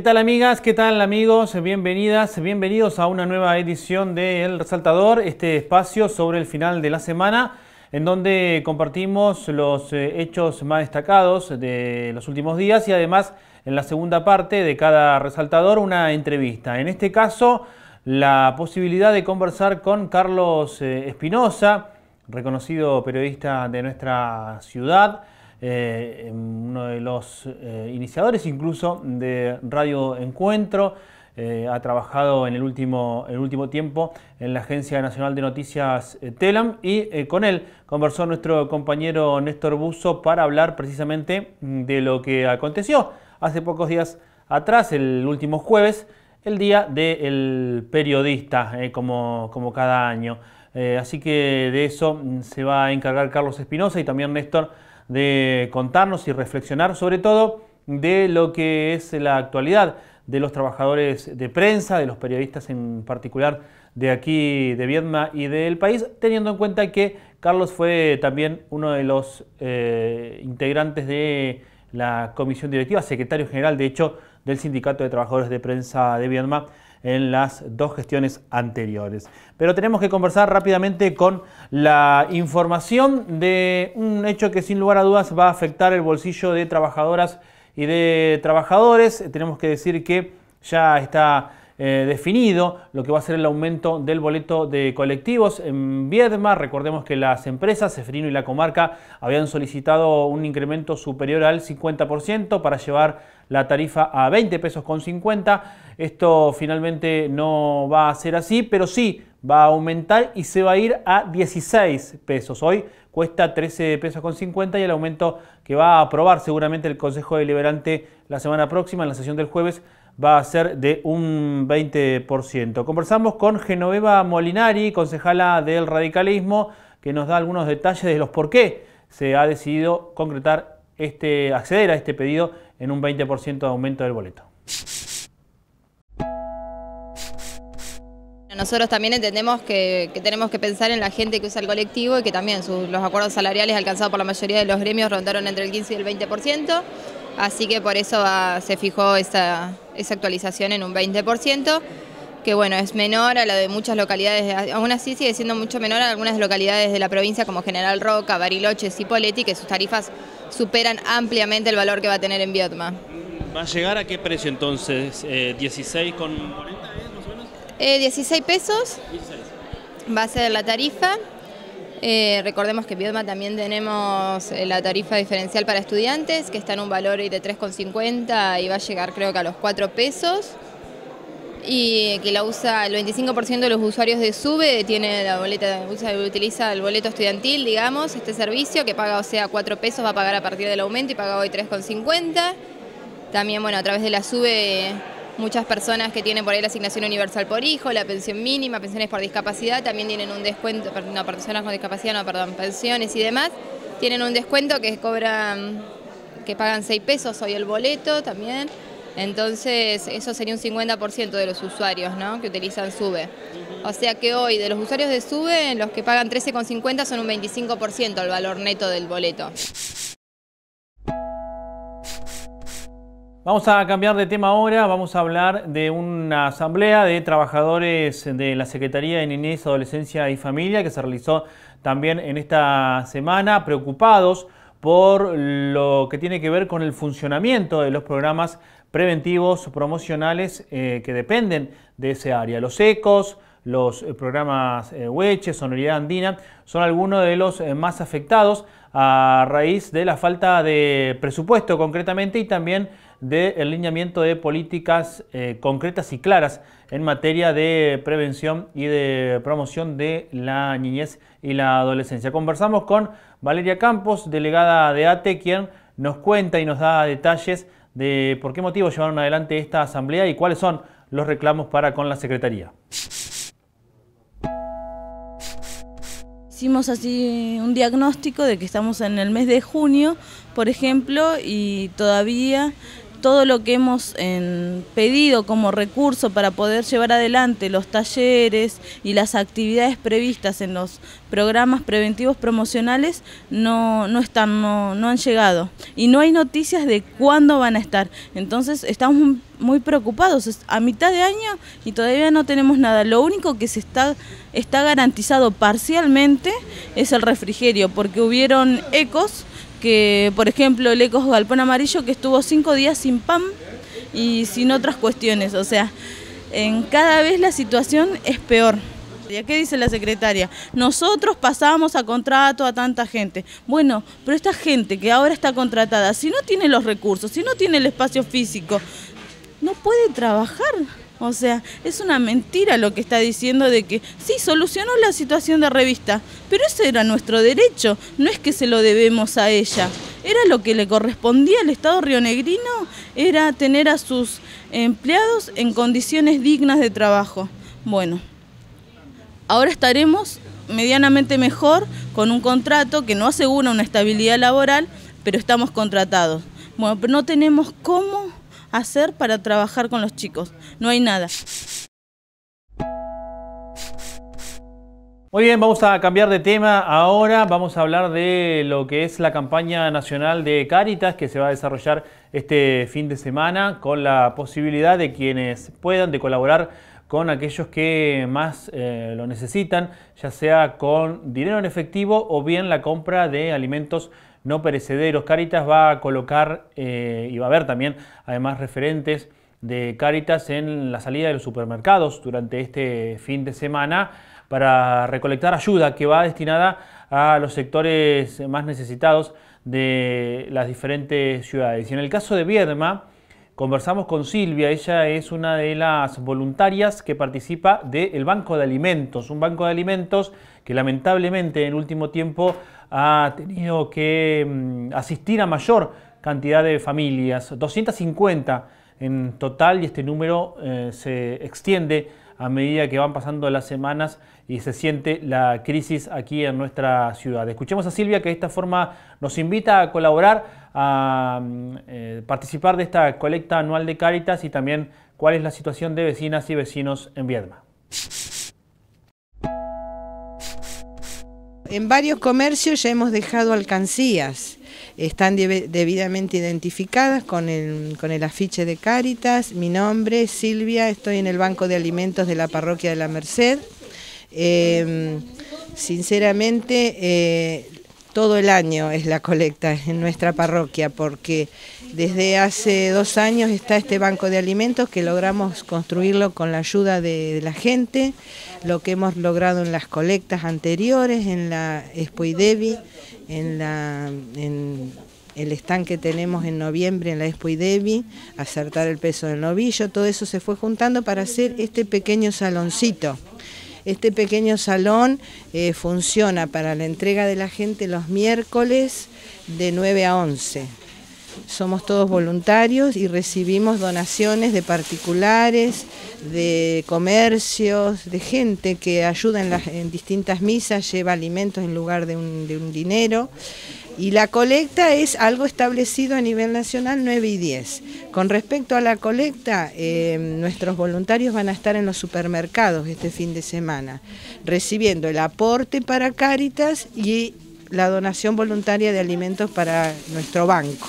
¿Qué tal amigas? ¿Qué tal amigos? Bienvenidas, bienvenidos a una nueva edición de El Resaltador, este espacio sobre el final de la semana, en donde compartimos los eh, hechos más destacados de los últimos días y además en la segunda parte de cada resaltador una entrevista. En este caso, la posibilidad de conversar con Carlos eh, Espinosa, reconocido periodista de nuestra ciudad, eh, uno de los eh, iniciadores incluso de Radio Encuentro. Eh, ha trabajado en el último, el último tiempo en la Agencia Nacional de Noticias TELAM y con él conversó nuestro compañero Néstor Buzo para hablar precisamente mm, de lo que aconteció hace pocos días atrás, el último jueves, el Día del Periodista, como, como, cada año. así que de eso mm, se va a encargar Carlos Espinosa y también Néstor de contarnos y reflexionar sobre todo de lo que es la actualidad de los trabajadores de prensa, de los periodistas en particular de aquí de Viedma y del país, teniendo en cuenta que Carlos fue también uno de los eh, integrantes de la comisión directiva, secretario general, de hecho, del Sindicato de Trabajadores de Prensa de Viedma, en las dos gestiones anteriores. Pero tenemos que conversar rápidamente con la información de un hecho que sin lugar a dudas va a afectar el bolsillo de trabajadoras y de trabajadores. Tenemos que decir que ya está eh, definido lo que va a ser el aumento del boleto de colectivos en Viedma. Recordemos que las empresas, Seferino y la comarca, habían solicitado un incremento superior al 50% para llevar la tarifa a 20 pesos con 50. Esto finalmente no va a ser así, pero sí va a aumentar y se va a ir a 16 pesos. Hoy cuesta 13 pesos con 50 y el aumento que va a aprobar seguramente el Consejo Deliberante la semana próxima, en la sesión del jueves, va a ser de un 20%. Conversamos con Genoveva Molinari, concejala del radicalismo, que nos da algunos detalles de los por qué se ha decidido concretar este, acceder a este pedido en un 20% de aumento del boleto. Nosotros también entendemos que, tenemos que pensar en la gente que usa el colectivo y que también los acuerdos salariales alcanzados por la mayoría de los gremios rondaron entre el 15 y el 20%, así que por eso se fijó esa, actualización en un 20%, que bueno, es menor a la de muchas localidades, aún así sigue siendo mucho menor a algunas localidades de la provincia como General Roca, Bariloche, Poletti que sus tarifas superan ampliamente el valor que va a tener en Biotma. ¿Va a llegar a qué precio entonces? ¿16 eh, con 16 eh, pesos va a ser la tarifa. Eh, recordemos que Biodma también tenemos eh, la tarifa diferencial para estudiantes, que está en un valor de 3,50 y va a llegar creo que a los 4 pesos. Y que la usa el 25% de los usuarios de SUBE, tiene la boleta, usa, utiliza el boleto estudiantil, digamos, este servicio, que paga, o sea, 4 pesos, va a pagar a partir del aumento y paga hoy 3,50. También, bueno, a través de la SUBE Muchas personas que tienen por ahí la asignación universal por hijo, la pensión mínima, pensiones por discapacidad, también tienen un descuento, no, personas con discapacidad, no, perdón, pensiones y demás, tienen un descuento que cobran, que pagan 6 pesos hoy el boleto también. Entonces, eso sería un 50% de los usuarios ¿no? que utilizan SUBE. O sea que hoy, de los usuarios de SUBE, los que pagan 13,50 son un 25% el valor neto del boleto. Vamos a cambiar de tema ahora, vamos a hablar de una asamblea de trabajadores de la Secretaría de Niñez, Adolescencia y Familia que se realizó también en esta semana, preocupados por lo que tiene que ver con el funcionamiento de los programas preventivos promocionales eh, que dependen de ese área. Los ecos, los programas Hueche, eh, Sonoridad Andina, son algunos de los eh, más afectados a raíz de la falta de presupuesto concretamente y también de lineamiento de políticas eh, concretas y claras en materia de prevención y de promoción de la niñez y la adolescencia. Conversamos con Valeria Campos, delegada de ATE, quien nos cuenta y nos da detalles de por qué motivo llevaron adelante esta asamblea y cuáles son los reclamos para con la Secretaría. hicimos así un diagnóstico de que estamos en el mes de junio, por ejemplo, y todavía todo lo que hemos em, pedido como recurso para poder llevar adelante los talleres y las actividades previstas en los programas preventivos promocionales no, están, no, han llegado. Y no hay noticias de cuándo van a estar. Entonces estamos muy preocupados. a mitad de año y todavía no tenemos nada. Lo único que se está, está garantizado parcialmente es el refrigerio, porque hubieron ecos que por ejemplo el Ecos Galpón Amarillo que estuvo cinco días sin pan y sin otras cuestiones, o sea, en cada vez la situación es peor. ¿Qué dice la secretaria? Nosotros pasamos a contrato a tanta gente. Bueno, pero esta gente que ahora está contratada, si no tiene los recursos, si no tiene el espacio físico, no puede trabajar. O sea, es una mentira lo que está diciendo de que sí, solucionó la situación de revista, pero ese era nuestro derecho, no es que se lo debemos a ella. Era lo que le correspondía al Estado rionegrino, era tener a sus empleados en condiciones dignas de trabajo. Bueno, ahora estaremos medianamente mejor con un contrato que no asegura una estabilidad laboral, pero estamos contratados. Bueno, pero no tenemos cómo hacer para trabajar con los chicos. No hay nada. Muy bien, vamos a cambiar de tema. Ahora vamos a hablar de lo que es la campaña nacional de Caritas que se va a desarrollar este fin de semana con la posibilidad de quienes puedan de colaborar con aquellos que más eh, lo necesitan, ya sea con dinero en efectivo o bien la compra de alimentos no perecederos. Caritas va a colocar eh, y va a haber también además referentes de Caritas en la salida de los supermercados durante este fin de semana para recolectar ayuda que va destinada a los sectores más necesitados de las diferentes ciudades. Y en el caso de Viedma, Conversamos con Silvia, ella es una de las voluntarias que participa del Banco de Alimentos, un banco de alimentos que lamentablemente en último tiempo ha tenido que mm, asistir a mayor cantidad de familias, 250 en total, y este número eh, se extiende a medida que van pasando las semanas y se siente la crisis aquí en nuestra ciudad. Escuchemos a Silvia que de esta forma nos invita a colaborar a mm, eh, participar de esta colecta anual de Cáritas y también cuál es la situación de vecinas y vecinos en Viedma. En varios comercios ya hemos dejado alcancías, están debidamente identificadas con el, afiche de Cáritas, mi nombre es Silvia, estoy en el Banco de Alimentos de la Parroquia de la Merced. Em, sinceramente, eh, todo el año es la colecta en nuestra parroquia, porque desde hace dos años está este banco de alimentos que logramos construirlo con la ayuda de la gente, lo que hemos logrado en las colectas anteriores, en la Expo en En el estanque que tenemos en noviembre en la Expo acertar el peso del novillo, todo eso se fue juntando para hacer este pequeño saloncito. Este pequeño salón eh, funciona para la entrega de la gente los miércoles de 9 a 11 somos todos voluntarios y recibimos donaciones de particulares, de comercios, de gente que ayuda en, distintas misas, lleva alimentos en lugar de un, dinero. Y la colecta es algo establecido a nivel nacional 9 y 10. Con respecto a la colecta, eh, nuestros voluntarios van a estar en los supermercados este fin de semana, recibiendo el aporte para Cáritas y la donación voluntaria de alimentos para nuestro banco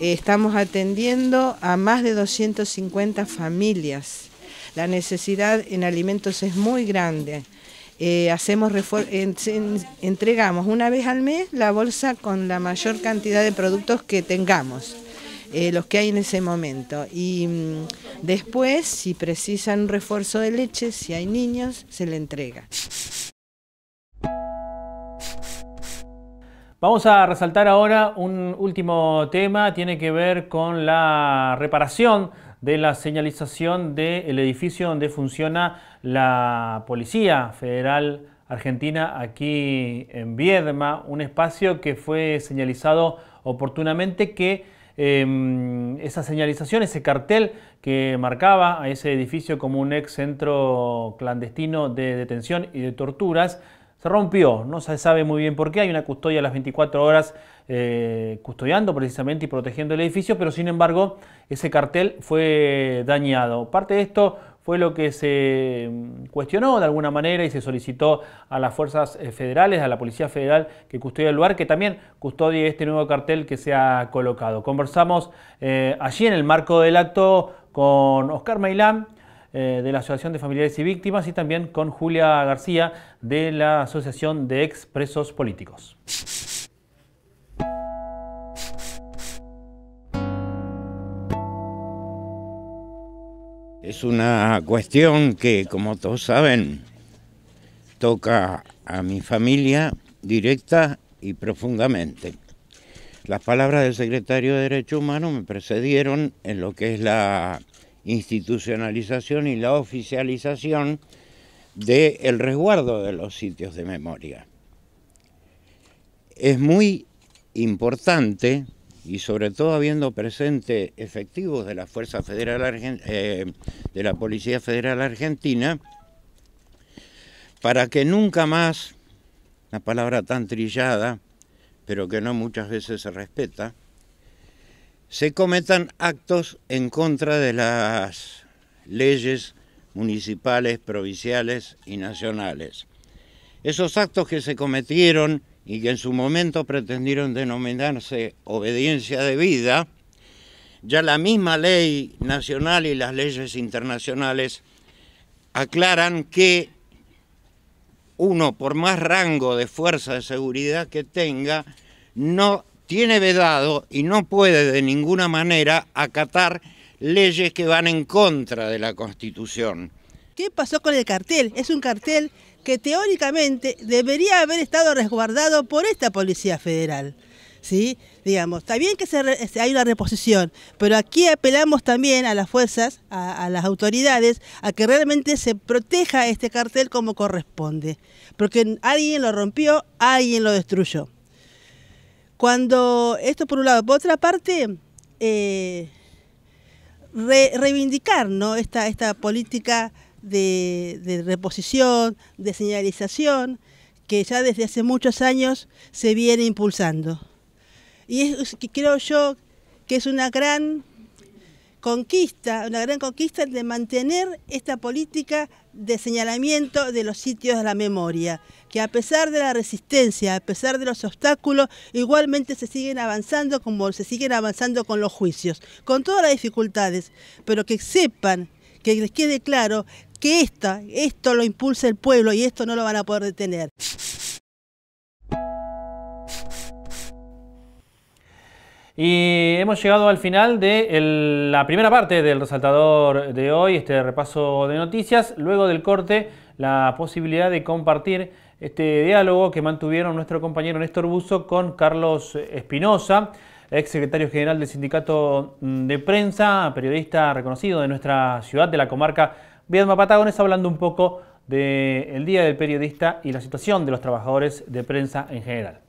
estamos atendiendo a más de 250 familias. La necesidad en alimentos es muy grande. Eh, entregamos una vez al mes la bolsa con la mayor cantidad de productos que tengamos. Eh, los que hay en ese momento. Y mm, después, si precisan refuerzo de leche, si hay niños, se le entrega. Vamos a resaltar ahora un último tema, tiene que ver con la reparación de la señalización del edificio donde funciona la Policía Federal Argentina aquí en Viedma, un espacio que fue señalizado oportunamente que em, esa señalización, ese cartel que marcaba a ese edificio como un ex centro clandestino de detención y de torturas, se rompió, no se sabe muy bien por qué, hay una custodia a las 24 horas eh, custodiando precisamente y protegiendo el edificio, pero sin embargo ese cartel fue dañado. Parte de esto fue lo que se mm, cuestionó de alguna manera y se solicitó a las fuerzas eh, federales, a la Policía Federal que custodia el lugar, que también custodie este nuevo cartel que se ha colocado. Conversamos eh, allí en el marco del acto con Oscar Mailán. Eh, de la Asociación de Familiares y Víctimas y también con Julia García de la Asociación de Expresos Políticos. Es una cuestión que, como todos saben, toca a mi familia directa y profundamente. Las palabras del secretario de Derecho Humano me precedieron en lo que es la institucionalización y la oficialización del resguardo de los sitios de memoria. Es muy importante, y sobre todo habiendo presente efectivos de la Fuerza Federal eh, de la Policía Federal Argentina, para que nunca más, una palabra tan trillada, pero que no muchas veces se respeta, se cometan actos en contra de las leyes municipales, provinciales y nacionales. Esos actos que se cometieron y que en su momento pretendieron denominarse obediencia de vida, ya la misma ley nacional y las leyes internacionales aclaran que uno, por más rango de fuerza de seguridad que tenga, no tiene vedado y no puede de ninguna manera acatar leyes que van en contra de la Constitución. ¿Qué pasó con el cartel? Es un cartel que teóricamente debería haber estado resguardado por esta Policía Federal. ¿Sí? Digamos, está bien que se hay una reposición, pero aquí apelamos también a las fuerzas, a, las autoridades, a que realmente se proteja este cartel como corresponde, porque alguien lo rompió, alguien lo destruyó. Cuando, esto por un lado, por otra parte, eh, reivindicar esta, política de, reposición, de señalización, que ya desde hace muchos años se viene impulsando. Y es, creo yo que es una gran conquista, una gran conquista de mantener esta política de señalamiento de los sitios de la memoria que a pesar de la resistencia, a pesar de los obstáculos, igualmente se siguen avanzando como se siguen avanzando con los juicios, con todas las dificultades, pero que sepan, que les quede claro que esta, esto lo impulsa el pueblo y esto no lo van a poder detener. Y hemos llegado al final de la primera parte del resaltador de hoy, este repaso de noticias. Luego del corte, la posibilidad de compartir este diálogo que mantuvieron nuestro compañero Néstor Buzo con Carlos Espinosa, ex secretario general del Sindicato de Prensa, periodista reconocido de nuestra ciudad, de la comarca Viedma Patagones, hablando un poco del Día del Periodista y la situación de los trabajadores de prensa en general.